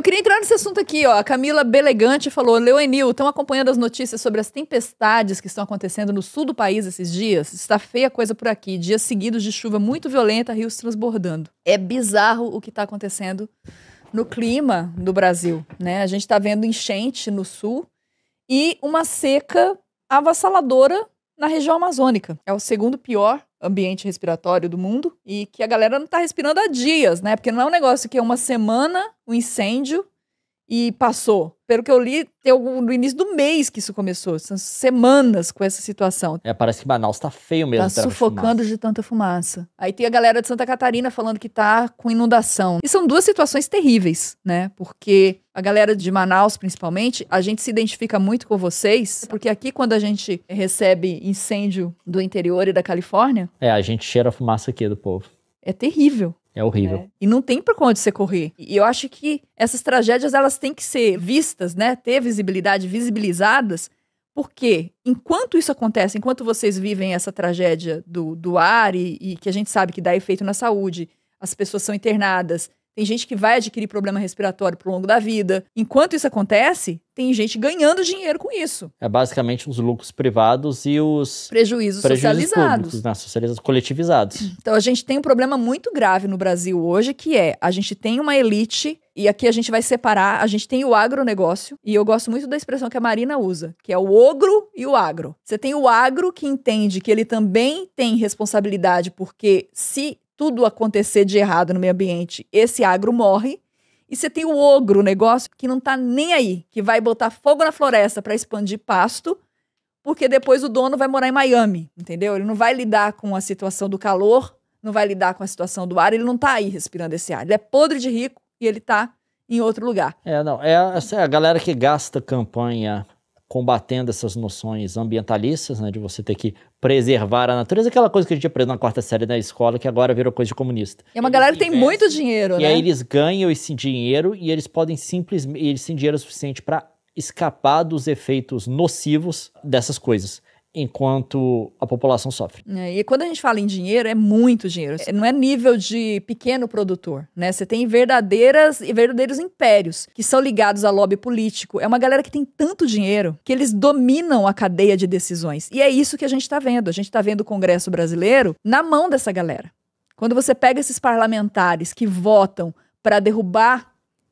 Eu queria entrar nesse assunto aqui, ó. A Camila Belegante falou: Leonil, estão acompanhando as notícias sobre as tempestades que estão acontecendo no sul do país esses dias? Está feia coisa por aqui. Dias seguidos de chuva muito violenta, rios transbordando. É bizarro o que está acontecendo no clima do Brasil, né? A gente está vendo enchente no sul e uma seca avassaladora na região amazônica. É o segundo pior ambiente respiratório do mundo e que a galera não tá respirando há dias, né? Porque não é um negócio que é uma semana o um incêndio e passou. Pelo que eu li, eu, no início do mês que isso começou. São semanas com essa situação. É, parece que Manaus tá feio mesmo. Tá sufocando de tanta fumaça. Aí tem a galera de Santa Catarina falando que tá com inundação. E são duas situações terríveis, né? Porque a galera de Manaus, principalmente, a gente se identifica muito com vocês, porque aqui quando a gente recebe incêndio do interior e da Califórnia... É, a gente cheira a fumaça aqui do povo. É terrível. É horrível. É. E não tem por onde você correr. E eu acho que essas tragédias elas têm que ser vistas, né? Ter visibilidade, visibilizadas, porque enquanto isso acontece, enquanto vocês vivem essa tragédia do, do ar e, e que a gente sabe que dá efeito na saúde, as pessoas são internadas, tem gente que vai adquirir problema respiratório pro longo da vida. Enquanto isso acontece, tem gente ganhando dinheiro com isso. É basicamente os lucros privados e os prejuízos, prejuízos socializados. Públicos, né? socializados, coletivizados. Então a gente tem um problema muito grave no Brasil hoje, que é a gente tem uma elite e aqui a gente vai separar, a gente tem o agronegócio, e eu gosto muito da expressão que a Marina usa, que é o ogro e o agro. Você tem o agro que entende que ele também tem responsabilidade, porque se tudo acontecer de errado no meio ambiente, esse agro morre. E você tem o ogro, o negócio que não tá nem aí, que vai botar fogo na floresta para expandir pasto, porque depois o dono vai morar em Miami, entendeu? Ele não vai lidar com a situação do calor, não vai lidar com a situação do ar, ele não tá aí respirando esse ar. Ele é podre de rico e ele tá em outro lugar. É, não, é, é a galera que gasta campanha combatendo essas noções ambientalistas, né, de você ter que preservar a natureza, aquela coisa que a gente aprende na quarta série da escola, que agora virou coisa de comunista. É uma eles galera que tem muito dinheiro, e né? E aí eles ganham esse dinheiro e eles podem simplesmente, eles têm dinheiro suficiente para escapar dos efeitos nocivos dessas coisas enquanto a população sofre. É, e quando a gente fala em dinheiro, é muito dinheiro. É, não é nível de pequeno produtor, né? Você tem verdadeiras e verdadeiros impérios que são ligados a lobby político. É uma galera que tem tanto dinheiro que eles dominam a cadeia de decisões. E é isso que a gente está vendo. A gente está vendo o Congresso brasileiro na mão dessa galera. Quando você pega esses parlamentares que votam para derrubar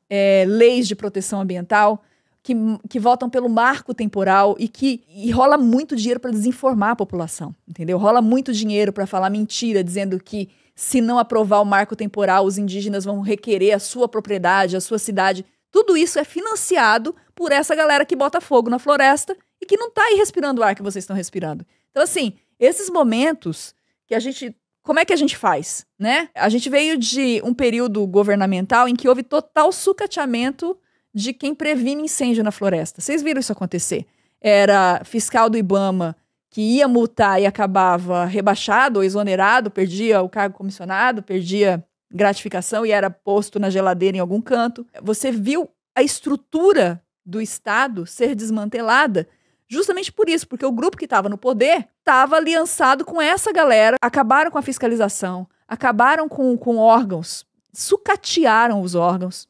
é, leis de proteção ambiental, que, que votam pelo marco temporal e que e rola muito dinheiro para desinformar a população, entendeu? Rola muito dinheiro para falar mentira, dizendo que se não aprovar o marco temporal, os indígenas vão requerer a sua propriedade, a sua cidade. Tudo isso é financiado por essa galera que bota fogo na floresta e que não está aí respirando o ar que vocês estão respirando. Então, assim, esses momentos que a gente. Como é que a gente faz, né? A gente veio de um período governamental em que houve total sucateamento de quem previne incêndio na floresta. Vocês viram isso acontecer? Era fiscal do Ibama que ia multar e acabava rebaixado ou exonerado, perdia o cargo comissionado, perdia gratificação e era posto na geladeira em algum canto. Você viu a estrutura do Estado ser desmantelada justamente por isso, porque o grupo que estava no poder estava aliançado com essa galera, acabaram com a fiscalização, acabaram com, com órgãos, sucatearam os órgãos.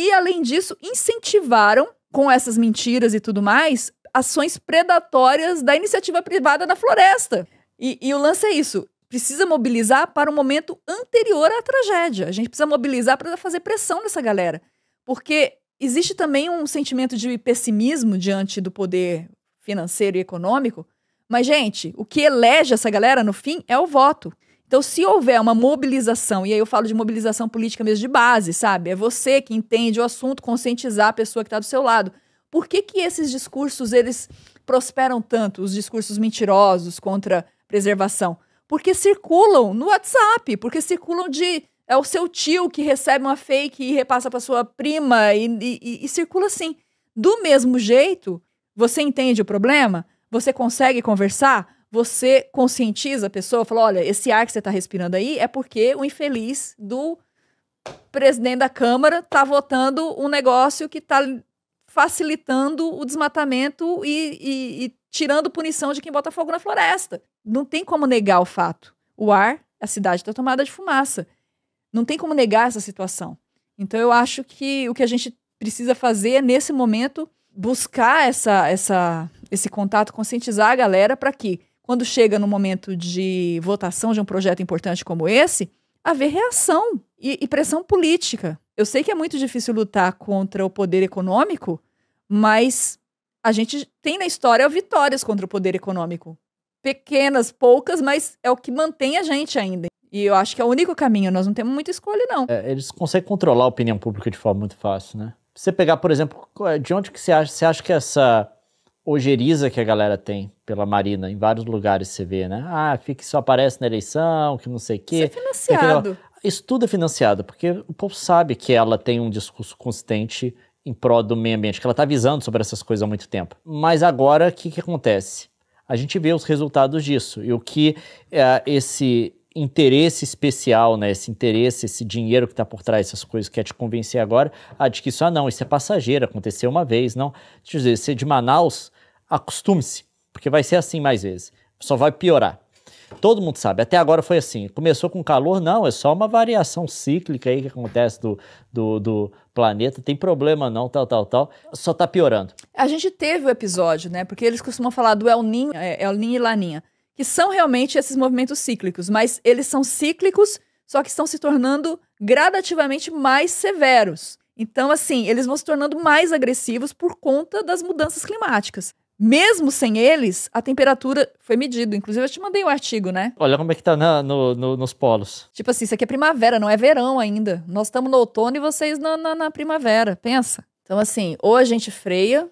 E, além disso, incentivaram, com essas mentiras e tudo mais, ações predatórias da iniciativa privada na floresta. E, e o lance é isso. Precisa mobilizar para o momento anterior à tragédia. A gente precisa mobilizar para fazer pressão nessa galera. Porque existe também um sentimento de pessimismo diante do poder financeiro e econômico. Mas, gente, o que elege essa galera no fim é o voto. Então, se houver uma mobilização, e aí eu falo de mobilização política mesmo de base, sabe? É você que entende o assunto, conscientizar a pessoa que está do seu lado. Por que, que esses discursos, eles prosperam tanto, os discursos mentirosos contra preservação? Porque circulam no WhatsApp, porque circulam de... É o seu tio que recebe uma fake e repassa para sua prima e, e, e circula assim. Do mesmo jeito, você entende o problema? Você consegue conversar? você conscientiza a pessoa, fala, olha, esse ar que você está respirando aí é porque o infeliz do presidente da Câmara está votando um negócio que está facilitando o desmatamento e, e, e, tirando punição de quem bota fogo na floresta. Não tem como negar o fato. O ar, a cidade está tomada de fumaça. Não tem como negar essa situação. Então eu acho que o que a gente precisa fazer é, nesse momento buscar essa, essa, esse contato, conscientizar a galera para que quando chega no momento de votação de um projeto importante como esse, haver reação e, e pressão política. Eu sei que é muito difícil lutar contra o poder econômico, mas a gente tem na história vitórias contra o poder econômico. Pequenas, poucas, mas é o que mantém a gente ainda. E eu acho que é o único caminho, nós não temos muita escolha, não. É, eles conseguem controlar a opinião pública de forma muito fácil, né? Você pegar, por exemplo, de onde que você acha, você acha que essa ojeriza que a galera tem pela Marina, em vários lugares você vê, né? Ah, fica, só aparece na eleição, que não sei o quê. Isso é financiado. Isso tudo é financiado, porque o povo sabe que ela tem um discurso consistente em prol do meio ambiente, que ela está avisando sobre essas coisas há muito tempo. Mas agora, o que, que acontece? A gente vê os resultados disso e o que é, esse interesse especial, né, esse interesse, esse dinheiro que está por trás dessas coisas quer te convencer agora a de que isso, ah, não, isso é passageiro, aconteceu uma vez, não. Deixa eu dizer, você de Manaus Acostume-se, porque vai ser assim mais vezes. Só vai piorar. Todo mundo sabe, até agora foi assim. Começou com calor, não, é só uma variação cíclica aí que acontece do, do, do planeta, tem problema não, tal, tal, tal. Só tá piorando. A gente teve o episódio, né? Porque eles costumam falar do El Ninho, é, El Ninho e Laninha, que são realmente esses movimentos cíclicos, mas eles são cíclicos, só que estão se tornando gradativamente mais severos. Então, assim, eles vão se tornando mais agressivos por conta das mudanças climáticas. Mesmo sem eles, a temperatura foi medida. Inclusive, eu te mandei um artigo, né? Olha como é que tá na, né, no, no, nos polos. Tipo assim, isso aqui é primavera, não é verão ainda. Nós estamos no outono e vocês na, na, na primavera. Pensa. Então, assim, ou a gente freia,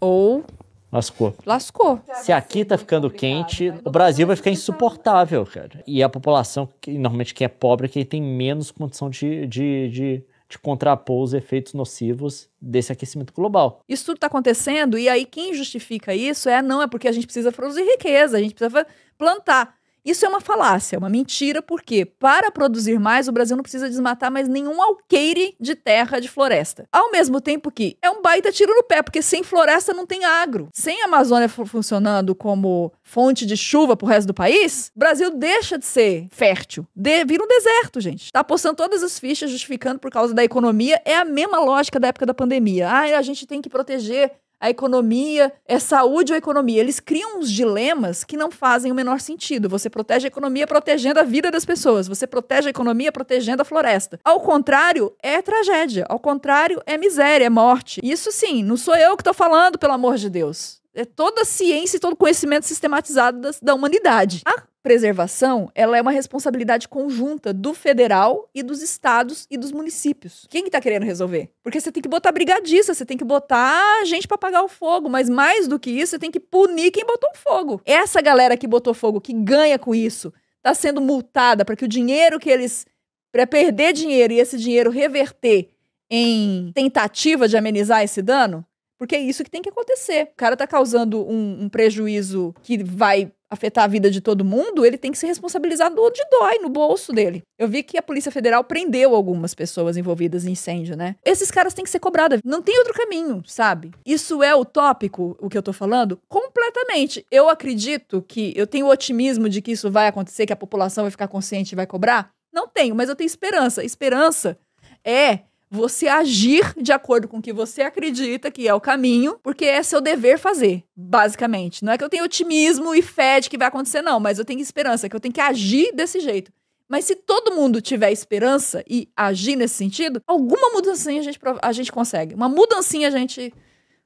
ou Lascou. Lascou. Se aqui tá ficando quente, o Brasil vai ficar insuportável, cara. E a população, que, normalmente quem é pobre, é quem tem menos condição de, de, de de contrapor os efeitos nocivos desse aquecimento global. Isso tudo está acontecendo e aí quem justifica isso é não, é porque a gente precisa produzir riqueza, a gente precisa plantar. Isso é uma falácia, é uma mentira, porque para produzir mais, o Brasil não precisa desmatar mais nenhum alqueire de terra de floresta. Ao mesmo tempo que é um baita tiro no pé, porque sem floresta não tem agro. Sem a Amazônia funcionando como fonte de chuva pro resto do país, o Brasil deixa de ser fértil, de, vira um deserto, gente. Tá postando todas as fichas justificando por causa da economia, é a mesma lógica da época da pandemia. Ah, a gente tem que proteger a economia é saúde ou economia. Eles criam uns dilemas que não fazem o menor sentido. Você protege a economia protegendo a vida das pessoas, você protege a economia protegendo a floresta. Ao contrário, é tragédia. Ao contrário, é miséria, é morte. Isso sim, não sou eu que estou falando, pelo amor de Deus é toda a ciência e todo o conhecimento sistematizado da, da humanidade. A preservação, ela é uma responsabilidade conjunta do federal e dos estados e dos municípios. Quem que tá querendo resolver? Porque você tem que botar brigadista, você tem que botar gente para apagar o fogo, mas mais do que isso, você tem que punir quem botou fogo. Essa galera que botou fogo, que ganha com isso, está sendo multada para que o dinheiro que eles para perder dinheiro e esse dinheiro reverter em tentativa de amenizar esse dano, porque é isso que tem que acontecer. O cara tá causando um, um prejuízo que vai afetar a vida de todo mundo, ele tem que ser responsabilizado do de dói no bolso dele. Eu vi que a Polícia Federal prendeu algumas pessoas envolvidas em incêndio, né? Esses caras têm que ser cobrados. Não tem outro caminho, sabe? Isso é utópico, o que eu tô falando? Completamente. Eu acredito que eu tenho otimismo de que isso vai acontecer, que a população vai ficar consciente e vai cobrar? Não tenho, mas eu tenho esperança. Esperança é você agir de acordo com o que você acredita que é o caminho, porque é seu dever fazer, basicamente. Não é que eu tenho otimismo e fé de que vai acontecer, não, mas eu tenho esperança, que eu tenho que agir desse jeito. Mas se todo mundo tiver esperança e agir nesse sentido, alguma mudancinha a gente, a gente consegue. Uma mudancinha a gente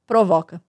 provoca.